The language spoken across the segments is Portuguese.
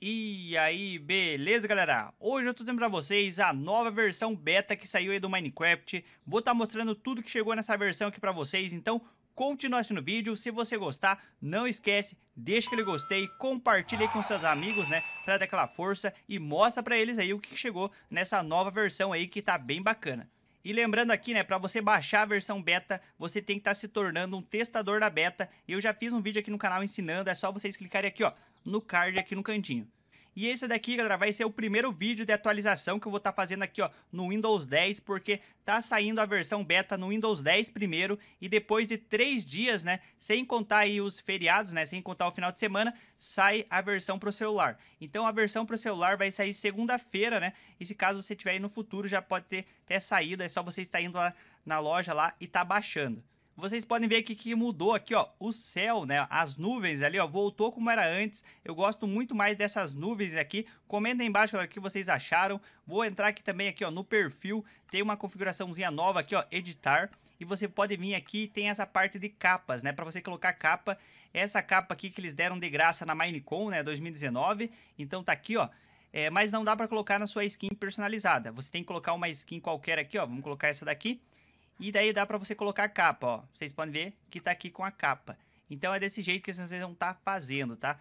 E aí, beleza galera? Hoje eu tô trazendo pra vocês a nova versão beta que saiu aí do Minecraft Vou estar tá mostrando tudo que chegou nessa versão aqui pra vocês, então continue assistindo o vídeo Se você gostar, não esquece, deixa aquele gostei, compartilha aí com seus amigos, né? Pra dar aquela força e mostra pra eles aí o que chegou nessa nova versão aí que tá bem bacana e lembrando aqui, né, para você baixar a versão beta, você tem que estar tá se tornando um testador da beta. Eu já fiz um vídeo aqui no canal ensinando, é só vocês clicarem aqui, ó, no card aqui no cantinho. E esse daqui, galera, vai ser o primeiro vídeo de atualização que eu vou estar tá fazendo aqui, ó, no Windows 10, porque tá saindo a versão beta no Windows 10 primeiro e depois de três dias, né, sem contar aí os feriados, né, sem contar o final de semana, sai a versão pro celular. Então a versão pro celular vai sair segunda-feira, né, e se caso você tiver aí no futuro já pode ter, ter saído, é só você estar indo lá na loja lá e tá baixando. Vocês podem ver aqui que mudou aqui, ó, o céu, né? As nuvens ali, ó, voltou como era antes. Eu gosto muito mais dessas nuvens aqui. Comenta aí embaixo, galera, o que vocês acharam. Vou entrar aqui também aqui, ó, no perfil. Tem uma configuraçãozinha nova aqui, ó, editar. E você pode vir aqui e tem essa parte de capas, né? Para você colocar capa. Essa capa aqui que eles deram de graça na Minecon, né, 2019. Então tá aqui, ó. É, mas não dá para colocar na sua skin personalizada. Você tem que colocar uma skin qualquer aqui, ó. Vamos colocar essa daqui. E daí dá para você colocar a capa, ó. Vocês podem ver que tá aqui com a capa. Então é desse jeito que vocês vão estar tá fazendo, tá?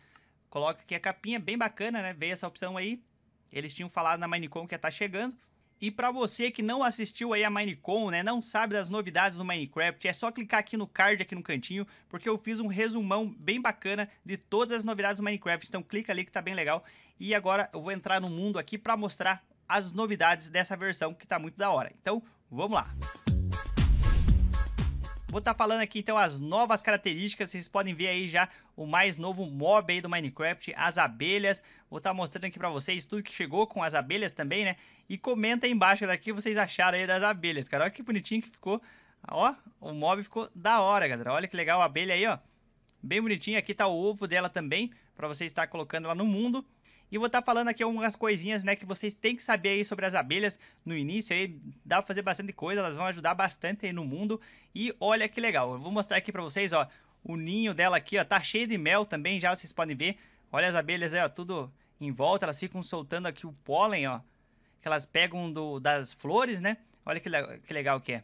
Coloca aqui a capinha, bem bacana, né? Veio essa opção aí. Eles tinham falado na Minecon que ia estar tá chegando. E para você que não assistiu aí a Minecon, né, não sabe das novidades do Minecraft, é só clicar aqui no card aqui no cantinho, porque eu fiz um resumão bem bacana de todas as novidades do Minecraft. Então clica ali que tá bem legal. E agora eu vou entrar no mundo aqui para mostrar as novidades dessa versão que tá muito da hora. Então, vamos lá. Música Vou estar tá falando aqui então as novas características, vocês podem ver aí já o mais novo mob aí do Minecraft, as abelhas. Vou estar tá mostrando aqui para vocês tudo que chegou com as abelhas também, né? E comenta aí embaixo daqui o que vocês acharam aí das abelhas, cara. Olha que bonitinho que ficou. Ó, o mob ficou da hora, galera. Olha que legal a abelha aí, ó. Bem bonitinho. Aqui tá o ovo dela também, para você estar colocando ela no mundo. E vou estar tá falando aqui algumas coisinhas, né, que vocês têm que saber aí sobre as abelhas no início aí, dá para fazer bastante coisa, elas vão ajudar bastante aí no mundo. E olha que legal, eu vou mostrar aqui para vocês, ó, o ninho dela aqui, ó, tá cheio de mel também, já vocês podem ver. Olha as abelhas aí, ó, tudo em volta, elas ficam soltando aqui o pólen, ó, que elas pegam do, das flores, né? Olha que, le que legal que é.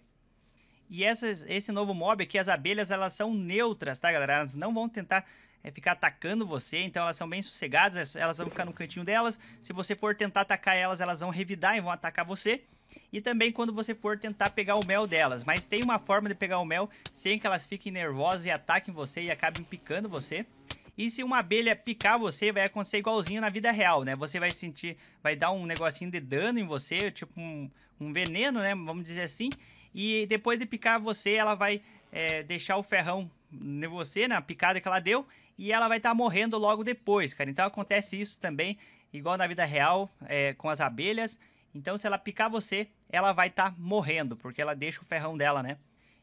E essas, esse novo mob aqui, as abelhas, elas são neutras, tá, galera? Elas não vão tentar é, ficar atacando você, então elas são bem sossegadas, elas vão ficar no cantinho delas. Se você for tentar atacar elas, elas vão revidar e vão atacar você. E também quando você for tentar pegar o mel delas. Mas tem uma forma de pegar o mel sem que elas fiquem nervosas e ataquem você e acabem picando você. E se uma abelha picar você, vai acontecer igualzinho na vida real, né? Você vai sentir, vai dar um negocinho de dano em você, tipo um, um veneno, né? Vamos dizer assim. E depois de picar você, ela vai é, deixar o ferrão em você, na né? picada que ela deu, e ela vai estar tá morrendo logo depois, cara. Então acontece isso também, igual na vida real, é, com as abelhas. Então, se ela picar você, ela vai estar tá morrendo, porque ela deixa o ferrão dela, né?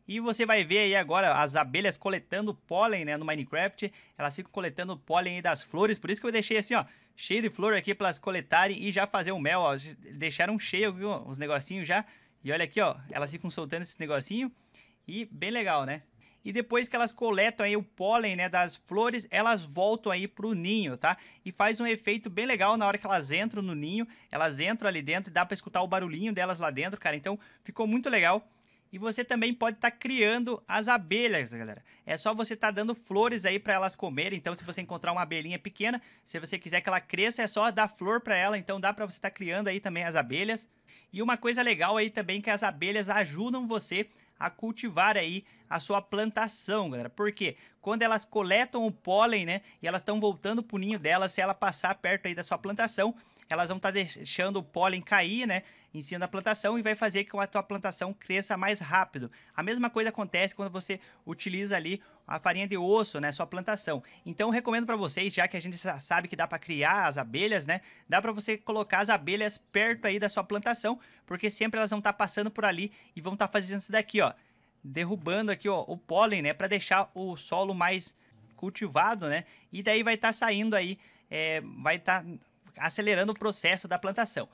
E você vai ver aí agora as abelhas coletando pólen, né, no Minecraft. Elas ficam coletando pólen das flores, por isso que eu deixei assim, ó, cheio de flor aqui para elas coletarem e já fazer o mel, ó. Deixaram cheio, viu, os negocinhos já. E olha aqui, ó, elas ficam soltando esses negocinhos e bem legal, né? E depois que elas coletam aí o pólen, né, das flores, elas voltam aí pro ninho, tá? E faz um efeito bem legal na hora que elas entram no ninho, elas entram ali dentro e dá para escutar o barulhinho delas lá dentro, cara. Então, ficou muito legal. E você também pode estar tá criando as abelhas, galera. É só você estar tá dando flores aí para elas comerem. Então, se você encontrar uma abelhinha pequena, se você quiser que ela cresça, é só dar flor para ela. Então, dá para você estar tá criando aí também as abelhas. E uma coisa legal aí também que as abelhas ajudam você a cultivar aí a sua plantação, galera. Porque quando elas coletam o pólen, né, e elas estão voltando pro ninho delas, se ela passar perto aí da sua plantação, elas vão estar tá deixando o pólen cair, né, em cima da plantação e vai fazer que a tua plantação cresça mais rápido. A mesma coisa acontece quando você utiliza ali a farinha de osso, né, sua plantação. Então recomendo para vocês, já que a gente sabe que dá para criar as abelhas, né, dá para você colocar as abelhas perto aí da sua plantação, porque sempre elas vão estar tá passando por ali e vão estar tá fazendo isso daqui, ó derrubando aqui ó, o pólen, né, para deixar o solo mais cultivado, né? E daí vai estar tá saindo aí, é, vai estar tá acelerando o processo da plantação.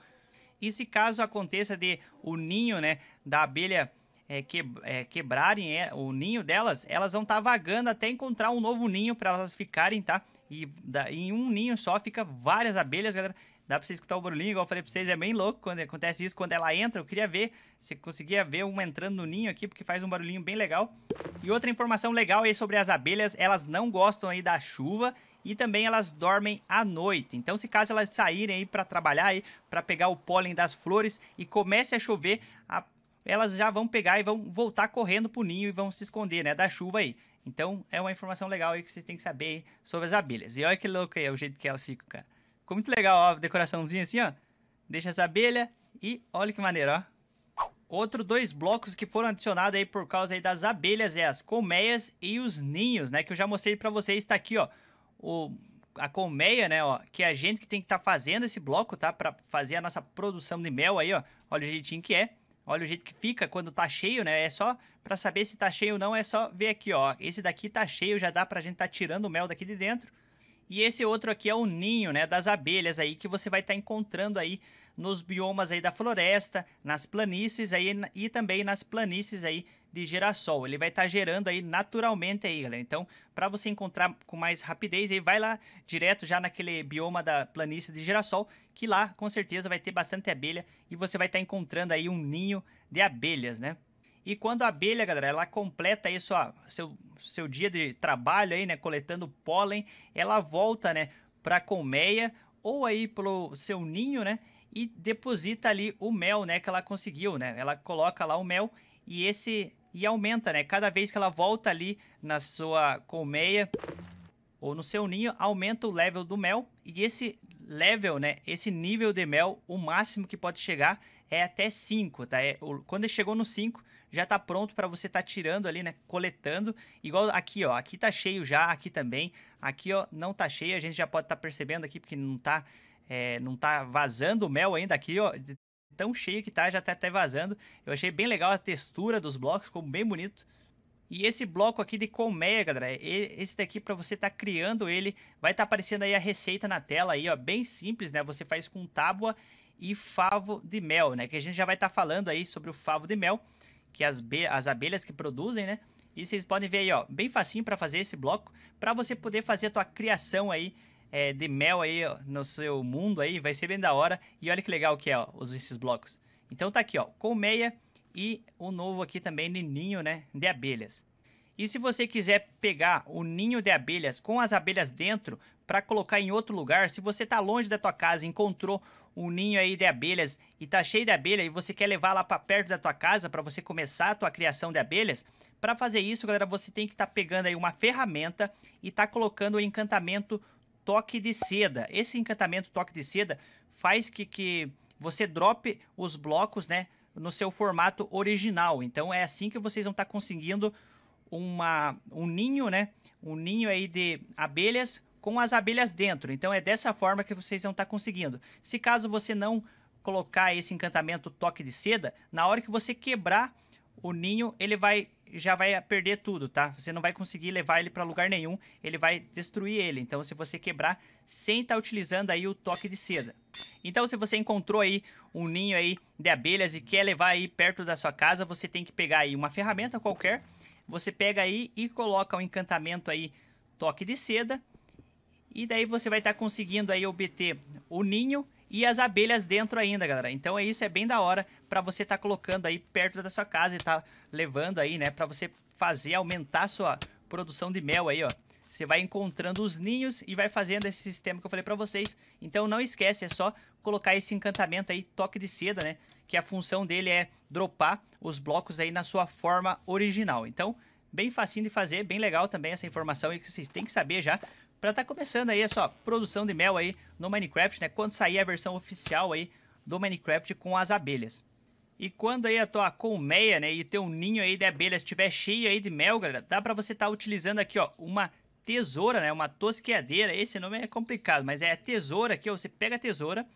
E se caso aconteça de o ninho, né, da abelha é, que, é, quebrarem é, o ninho delas, elas vão estar tá vagando até encontrar um novo ninho para elas ficarem, tá? E da, em um ninho só fica várias abelhas, galera. Dá pra você escutar o barulhinho, igual eu falei pra vocês, é bem louco quando acontece isso, quando ela entra. Eu queria ver se conseguia ver uma entrando no ninho aqui, porque faz um barulhinho bem legal. E outra informação legal aí sobre as abelhas, elas não gostam aí da chuva e também elas dormem à noite. Então, se caso elas saírem aí para trabalhar aí, para pegar o pólen das flores e comece a chover, a... elas já vão pegar e vão voltar correndo pro ninho e vão se esconder, né, da chuva aí. Então, é uma informação legal aí que vocês têm que saber sobre as abelhas. E olha que louco aí, é o jeito que elas ficam, cara. Ficou muito legal, ó, a decoraçãozinha assim, ó. Deixa essa abelha e olha que maneiro, ó. Outro dois blocos que foram adicionados aí por causa aí das abelhas é as colmeias e os ninhos, né? Que eu já mostrei para vocês, tá aqui, ó. O, a colmeia, né, ó, que é a gente que tem que estar tá fazendo esse bloco, tá? Para fazer a nossa produção de mel aí, ó. Olha o jeitinho que é. Olha o jeito que fica quando tá cheio, né? É só para saber se tá cheio ou não, é só ver aqui, ó. Esse daqui tá cheio, já dá pra gente tá tirando o mel daqui de dentro. E esse outro aqui é o ninho, né, das abelhas aí que você vai estar tá encontrando aí nos biomas aí da floresta, nas planícies aí e também nas planícies aí de girassol. Ele vai estar tá gerando aí naturalmente aí, galera. Então, para você encontrar com mais rapidez, aí vai lá direto já naquele bioma da planície de girassol, que lá com certeza vai ter bastante abelha e você vai estar tá encontrando aí um ninho de abelhas, né? E quando a abelha, galera, ela completa aí sua, seu, seu dia de trabalho aí, né, coletando pólen, ela volta, né, para a colmeia ou aí pro seu ninho, né, e deposita ali o mel, né, que ela conseguiu, né? Ela coloca lá o mel e esse e aumenta, né? Cada vez que ela volta ali na sua colmeia ou no seu ninho, aumenta o level do mel e esse level, né, esse nível de mel, o máximo que pode chegar é até 5, tá? É, quando chegou no 5, já tá pronto para você tá tirando ali, né? Coletando. Igual aqui, ó. Aqui tá cheio já, aqui também. Aqui, ó, não tá cheio. A gente já pode estar tá percebendo aqui, porque não tá, é, não tá vazando o mel ainda aqui, ó. Tão cheio que tá, já tá até vazando. Eu achei bem legal a textura dos blocos, ficou bem bonito. E esse bloco aqui de colmeia, galera, esse daqui para você estar tá criando ele, vai estar tá aparecendo aí a receita na tela aí, ó, bem simples, né? Você faz com tábua e favo de mel, né? Que a gente já vai estar tá falando aí sobre o favo de mel, que as, as abelhas que produzem, né? E vocês podem ver aí, ó, bem facinho para fazer esse bloco, para você poder fazer a tua criação aí é, de mel aí ó, no seu mundo aí, vai ser bem da hora. E olha que legal que é, ó, esses blocos. Então tá aqui, ó, colmeia e o novo aqui também de ninho, né, de abelhas. E se você quiser pegar o ninho de abelhas com as abelhas dentro para colocar em outro lugar, se você tá longe da tua casa, encontrou um ninho aí de abelhas e tá cheio de abelha e você quer levar lá para perto da tua casa para você começar a tua criação de abelhas, para fazer isso, galera, você tem que estar tá pegando aí uma ferramenta e tá colocando o encantamento toque de seda. Esse encantamento toque de seda faz que, que você drope os blocos, né, no seu formato original. Então é assim que vocês vão estar tá conseguindo uma um ninho, né? Um ninho aí de abelhas com as abelhas dentro. Então é dessa forma que vocês vão estar tá conseguindo. Se caso você não colocar esse encantamento toque de seda, na hora que você quebrar o ninho, ele vai já vai perder tudo, tá? Você não vai conseguir levar ele para lugar nenhum, ele vai destruir ele. Então se você quebrar sem estar tá utilizando aí o toque de seda. Então se você encontrou aí um ninho aí de abelhas e quer levar aí perto da sua casa, você tem que pegar aí uma ferramenta qualquer, você pega aí e coloca o um encantamento aí toque de seda e daí você vai estar tá conseguindo aí obter o ninho e as abelhas dentro ainda, galera. Então é isso, é bem da hora para você estar tá colocando aí perto da sua casa e tá levando aí, né, para você fazer aumentar a sua produção de mel aí, ó. Você vai encontrando os ninhos e vai fazendo esse sistema que eu falei para vocês. Então não esquece, é só colocar esse encantamento aí, toque de seda, né? Que a função dele é dropar os blocos aí na sua forma original. Então, bem facinho de fazer, bem legal também essa informação aí que vocês têm que saber já, para estar tá começando aí a sua produção de mel aí no Minecraft, né? Quando sair a versão oficial aí do Minecraft com as abelhas. E quando aí a tua colmeia, né, e teu ninho aí de abelhas estiver cheio aí de mel, galera, dá para você estar tá utilizando aqui, ó, uma tesoura, né, uma tosqueadeira. Esse nome é complicado, mas é a tesoura aqui, ó, você pega a tesoura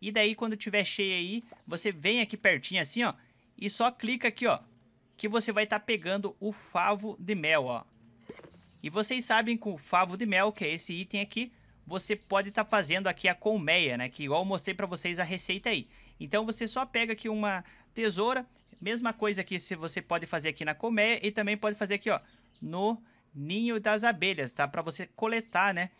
e daí quando tiver cheio aí, você vem aqui pertinho assim, ó, e só clica aqui, ó, que você vai estar tá pegando o favo de mel, ó. E vocês sabem com o favo de mel, que é esse item aqui, você pode estar tá fazendo aqui a colmeia, né? Que igual eu mostrei para vocês a receita aí. Então você só pega aqui uma tesoura, mesma coisa que se você pode fazer aqui na colmeia e também pode fazer aqui, ó, no ninho das abelhas, tá? Para você coletar, né?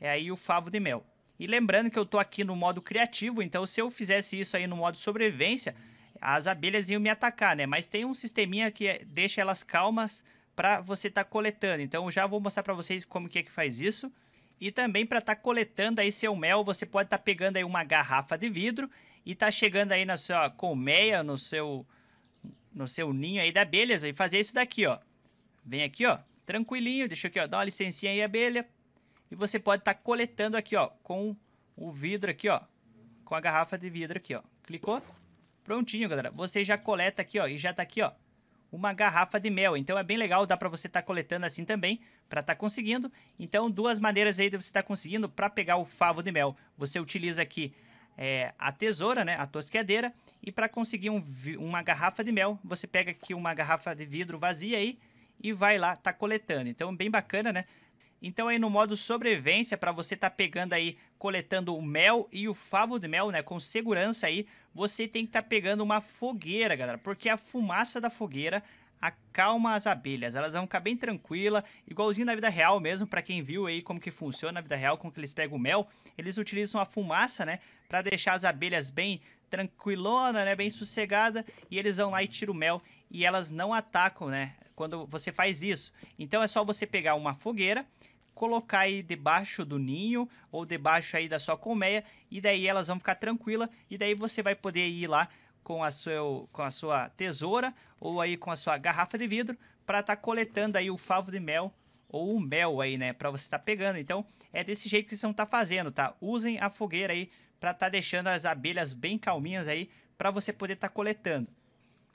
É aí o favo de mel. E lembrando que eu tô aqui no modo criativo, então se eu fizesse isso aí no modo sobrevivência, as abelhas iam me atacar, né? Mas tem um sisteminha que é, deixa elas calmas para você estar tá coletando. Então, já vou mostrar para vocês como que é que faz isso. E também para estar tá coletando aí seu mel, você pode estar tá pegando aí uma garrafa de vidro e tá chegando aí na sua colmeia, no seu no seu ninho aí da abelha, e fazer isso daqui, ó. Vem aqui, ó, tranquilinho, deixa aqui, ó, dá uma licencinha aí abelha. E você pode estar tá coletando aqui, ó, com o vidro aqui, ó, com a garrafa de vidro aqui, ó. Clicou? Prontinho, galera. Você já coleta aqui, ó, e já tá aqui, ó, uma garrafa de mel. Então é bem legal, dá para você estar tá coletando assim também, para estar tá conseguindo. Então, duas maneiras aí de você estar tá conseguindo para pegar o favo de mel. Você utiliza aqui é, a tesoura, né, a tosqueadeira, e para conseguir um, uma garrafa de mel, você pega aqui uma garrafa de vidro vazia aí e vai lá tá coletando. Então, bem bacana, né? Então aí no modo sobrevivência para você tá pegando aí coletando o mel e o favo de mel, né, com segurança aí você tem que estar tá pegando uma fogueira, galera, porque a fumaça da fogueira acalma as abelhas, elas vão ficar bem tranquila, igualzinho na vida real mesmo, para quem viu aí como que funciona na vida real, como que eles pegam o mel, eles utilizam a fumaça, né, para deixar as abelhas bem tranquilona, né, bem sossegada, e eles vão lá e tiram o mel e elas não atacam, né, quando você faz isso. Então é só você pegar uma fogueira colocar aí debaixo do ninho ou debaixo aí da sua colmeia e daí elas vão ficar tranquila e daí você vai poder ir lá com a seu com a sua tesoura ou aí com a sua garrafa de vidro para estar tá coletando aí o favo de mel ou o mel aí, né, para você estar tá pegando. Então, é desse jeito que vocês vão tá fazendo, tá? Usem a fogueira aí para estar tá deixando as abelhas bem calminhas aí para você poder estar tá coletando.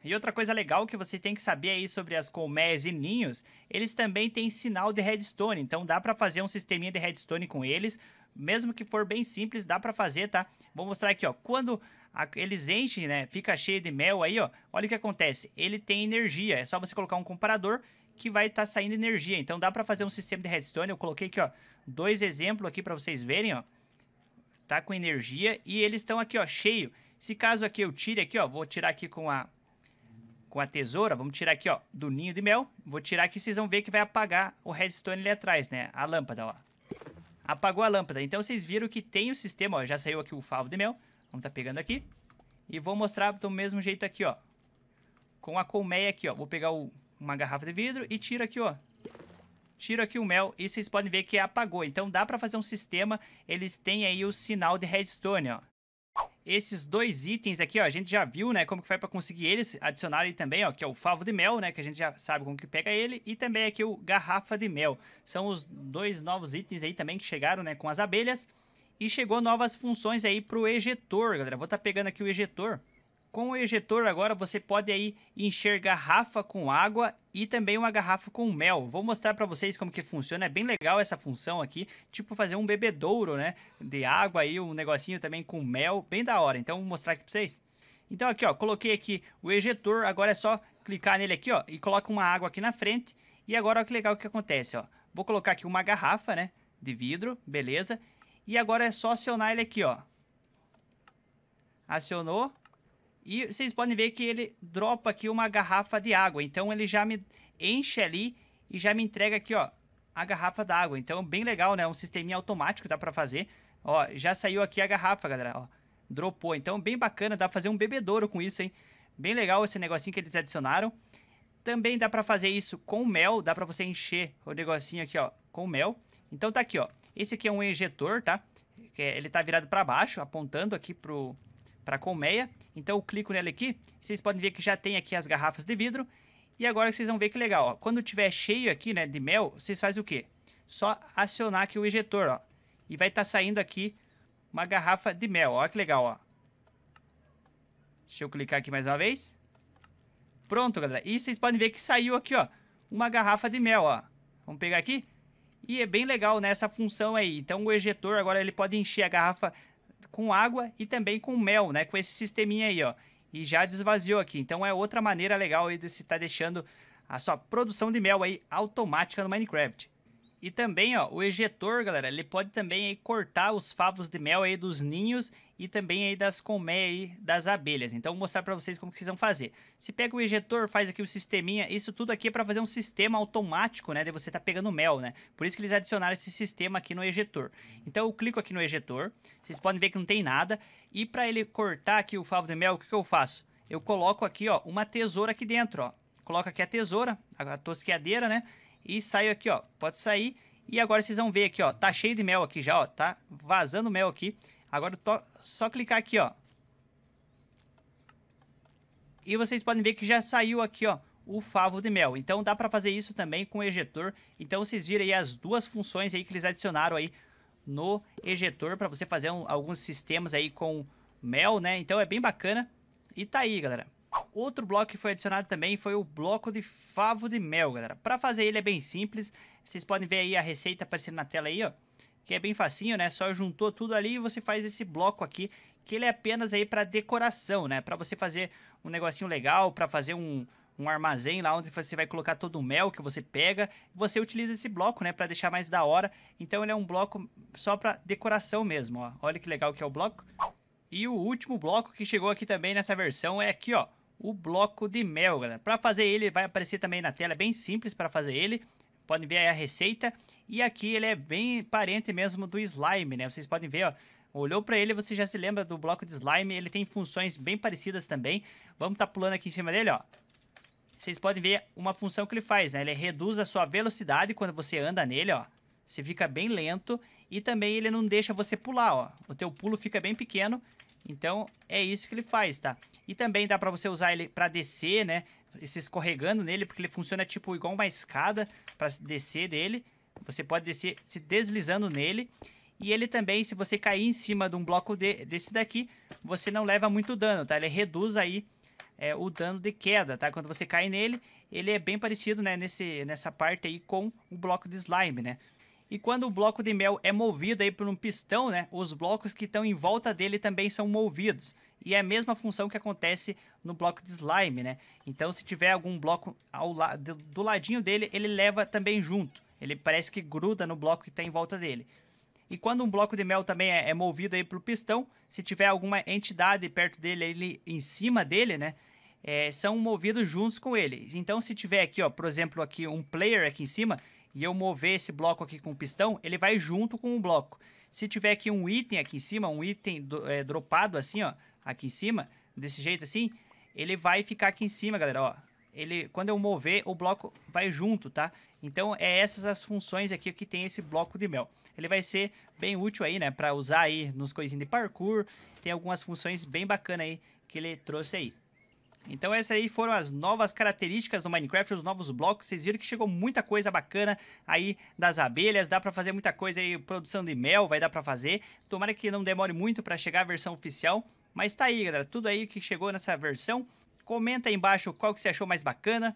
E outra coisa legal que você tem que saber aí sobre as colmeias e ninhos, eles também têm sinal de redstone, então dá para fazer um sisteminha de redstone com eles, mesmo que for bem simples, dá para fazer, tá? Vou mostrar aqui, ó, quando a, eles enchem, né, fica cheio de mel aí, ó, olha o que acontece, ele tem energia, é só você colocar um comparador que vai estar tá saindo energia, então dá para fazer um sistema de redstone, eu coloquei aqui, ó, dois exemplos aqui para vocês verem, ó, tá com energia e eles estão aqui, ó, cheio, se caso aqui eu tire aqui, ó, vou tirar aqui com a com a tesoura, vamos tirar aqui, ó, do ninho de mel. Vou tirar aqui, vocês vão ver que vai apagar o redstone ali atrás, né? A lâmpada, ó. Apagou a lâmpada. Então, vocês viram que tem o sistema, ó. Já saiu aqui o favo de mel. Vamos tá pegando aqui. E vou mostrar do mesmo jeito aqui, ó. Com a colmeia aqui, ó. Vou pegar o, uma garrafa de vidro e tiro aqui, ó. Tiro aqui o mel e vocês podem ver que apagou. Então, dá pra fazer um sistema. Eles têm aí o sinal de redstone, ó. Esses dois itens aqui, ó, a gente já viu, né, como que vai para conseguir eles. aí também, ó, que é o favo de mel, né, que a gente já sabe como que pega ele. E também aqui o garrafa de mel. São os dois novos itens aí também que chegaram, né, com as abelhas. E chegou novas funções aí pro ejetor, galera. Vou estar tá pegando aqui o ejetor. Com o ejetor agora você pode aí encher garrafa com água e também uma garrafa com mel. Vou mostrar para vocês como que funciona, é bem legal essa função aqui, tipo fazer um bebedouro, né, de água aí, um negocinho também com mel, bem da hora. Então vou mostrar aqui para vocês. Então aqui, ó, coloquei aqui o ejetor, agora é só clicar nele aqui, ó, e coloca uma água aqui na frente. E agora, ó, que legal que acontece, ó. Vou colocar aqui uma garrafa, né, de vidro, beleza? E agora é só acionar ele aqui, ó. Acionou, e vocês podem ver que ele dropa aqui uma garrafa de água. Então ele já me enche ali e já me entrega aqui, ó, a garrafa d'água. Então bem legal, né? Um sisteminha automático dá para fazer. Ó, já saiu aqui a garrafa, galera, ó. Dropou. Então bem bacana, dá para fazer um bebedouro com isso, hein? Bem legal esse negocinho que eles adicionaram. Também dá para fazer isso com mel, dá para você encher o negocinho aqui, ó, com mel. Então tá aqui, ó. Esse aqui é um injetor, tá? É, ele tá virado para baixo, apontando aqui pro para colmeia. Então eu clico nela aqui, vocês podem ver que já tem aqui as garrafas de vidro. E agora vocês vão ver que legal, ó. quando tiver cheio aqui, né, de mel, vocês fazem o quê? Só acionar aqui o ejetor, ó. E vai estar tá saindo aqui uma garrafa de mel, ó, que legal, ó. Deixa eu clicar aqui mais uma vez. Pronto, galera. E vocês podem ver que saiu aqui, ó, uma garrafa de mel, ó. Vamos pegar aqui? E é bem legal nessa essa função aí. Então o ejetor agora ele pode encher a garrafa com água e também com mel, né? Com esse sisteminha aí, ó. E já desvaziou aqui. Então é outra maneira legal aí de se estar tá deixando a sua produção de mel aí automática no Minecraft. E também, ó, o ejetor, galera, ele pode também aí, cortar os favos de mel aí dos ninhos e também aí das colmeias aí das abelhas. Então, vou mostrar para vocês como que vocês vão fazer. Se pega o ejetor, faz aqui o sisteminha, isso tudo aqui é para fazer um sistema automático, né, de você tá pegando mel, né? Por isso que eles adicionaram esse sistema aqui no ejetor. Então, eu clico aqui no ejetor, vocês podem ver que não tem nada, e para ele cortar aqui o favo de mel, o que que eu faço? Eu coloco aqui, ó, uma tesoura aqui dentro, ó. Coloco aqui a tesoura, a tosqueadeira, né? E saiu aqui, ó. Pode sair. E agora vocês vão ver aqui, ó. Tá cheio de mel aqui já, ó. Tá vazando mel aqui. Agora tô... só clicar aqui, ó. E vocês podem ver que já saiu aqui, ó o favo de mel. Então dá para fazer isso também com o ejetor. Então vocês viram aí as duas funções aí que eles adicionaram aí no ejetor para você fazer um, alguns sistemas aí com mel, né? Então é bem bacana. E tá aí, galera. Outro bloco que foi adicionado também foi o bloco de favo de mel, galera. Para fazer ele é bem simples. Vocês podem ver aí a receita aparecendo na tela aí, ó. Que é bem facinho, né? Só juntou tudo ali e você faz esse bloco aqui, que ele é apenas aí para decoração, né? Para você fazer um negocinho legal, para fazer um, um armazém lá onde você vai colocar todo o mel que você pega. Você utiliza esse bloco, né, para deixar mais da hora. Então ele é um bloco só para decoração mesmo, ó. Olha que legal que é o bloco. E o último bloco que chegou aqui também nessa versão é aqui, ó, o bloco de mel, galera. Para fazer ele, vai aparecer também na tela, é bem simples para fazer ele. Podem ver aí a receita. E aqui ele é bem parente mesmo do slime, né? Vocês podem ver, ó. Olhou para ele, você já se lembra do bloco de slime. Ele tem funções bem parecidas também. Vamos estar tá pulando aqui em cima dele, ó. Vocês podem ver uma função que ele faz, né? Ele reduz a sua velocidade quando você anda nele, ó. Você fica bem lento e também ele não deixa você pular, ó. O teu pulo fica bem pequeno então é isso que ele faz, tá? E também dá para você usar ele para descer, né? se escorregando nele, porque ele funciona tipo igual uma escada para descer dele. Você pode descer se deslizando nele. E ele também, se você cair em cima de um bloco de, desse daqui, você não leva muito dano, tá? Ele reduz aí é, o dano de queda, tá? Quando você cai nele, ele é bem parecido, né? Nesse, nessa parte aí com o bloco de slime, né? E quando o bloco de mel é movido aí por um pistão, né, os blocos que estão em volta dele também são movidos. E é a mesma função que acontece no bloco de slime, né? Então, se tiver algum bloco ao la do ladinho dele, ele leva também junto. Ele parece que gruda no bloco que está em volta dele. E quando um bloco de mel também é, é movido aí pelo pistão, se tiver alguma entidade perto dele, ele em cima dele, né? É, são movidos juntos com ele. Então, se tiver aqui, ó, por exemplo, aqui um player aqui em cima, e eu mover esse bloco aqui com o pistão, ele vai junto com o bloco. Se tiver aqui um item aqui em cima, um item do, é, dropado assim, ó, aqui em cima, desse jeito assim, ele vai ficar aqui em cima, galera, ó. Ele, quando eu mover, o bloco vai junto, tá? Então, é essas as funções aqui que tem esse bloco de mel. Ele vai ser bem útil aí, né? Pra usar aí nos coisinhas de parkour. Tem algumas funções bem bacanas aí que ele trouxe aí. Então essas aí foram as novas características do Minecraft, os novos blocos. Vocês viram que chegou muita coisa bacana aí das abelhas, dá para fazer muita coisa aí, produção de mel vai dar para fazer. Tomara que não demore muito para chegar a versão oficial, mas tá aí, galera, tudo aí que chegou nessa versão. Comenta aí embaixo qual que você achou mais bacana.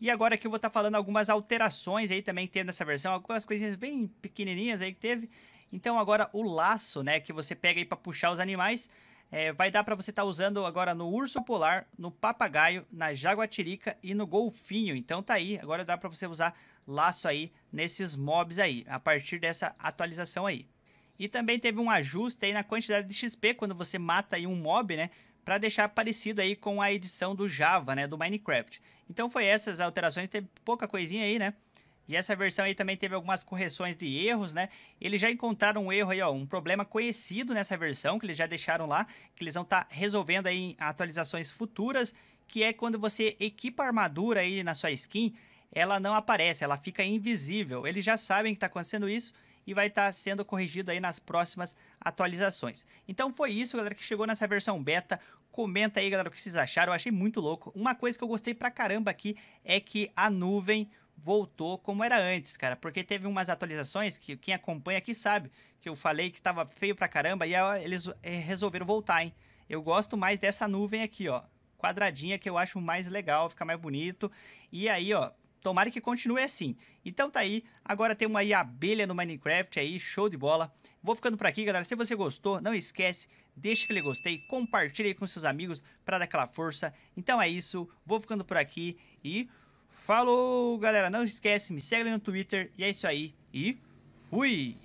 E agora que eu vou estar tá falando algumas alterações aí também que teve nessa versão, algumas coisinhas bem pequenininhas aí que teve. Então agora o laço, né, que você pega aí para puxar os animais, é, vai dar para você estar tá usando agora no urso polar, no papagaio, na jaguatirica e no golfinho. Então tá aí, agora dá para você usar laço aí nesses mobs aí, a partir dessa atualização aí. E também teve um ajuste aí na quantidade de XP quando você mata aí um mob, né? Para deixar parecido aí com a edição do Java, né? Do Minecraft. Então foi essas alterações, teve pouca coisinha aí, né? E essa versão aí também teve algumas correções de erros, né? Eles já encontraram um erro aí, ó, um problema conhecido nessa versão, que eles já deixaram lá, que eles vão estar tá resolvendo aí em atualizações futuras, que é quando você equipa a armadura aí na sua skin, ela não aparece, ela fica invisível. Eles já sabem que está acontecendo isso e vai estar tá sendo corrigido aí nas próximas atualizações. Então foi isso, galera, que chegou nessa versão beta. Comenta aí, galera, o que vocês acharam. Eu achei muito louco. Uma coisa que eu gostei pra caramba aqui é que a nuvem voltou como era antes, cara. Porque teve umas atualizações que quem acompanha aqui sabe que eu falei que tava feio pra caramba e eles eh, resolveram voltar, hein? Eu gosto mais dessa nuvem aqui, ó. Quadradinha que eu acho mais legal, fica mais bonito. E aí, ó, tomara que continue assim. Então tá aí, agora temos aí a abelha no Minecraft aí, show de bola. Vou ficando por aqui, galera. Se você gostou, não esquece, deixa aquele gostei, compartilha aí com seus amigos para dar aquela força. Então é isso, vou ficando por aqui e Falou, galera. Não esquece, me segue no Twitter. E é isso aí. E fui!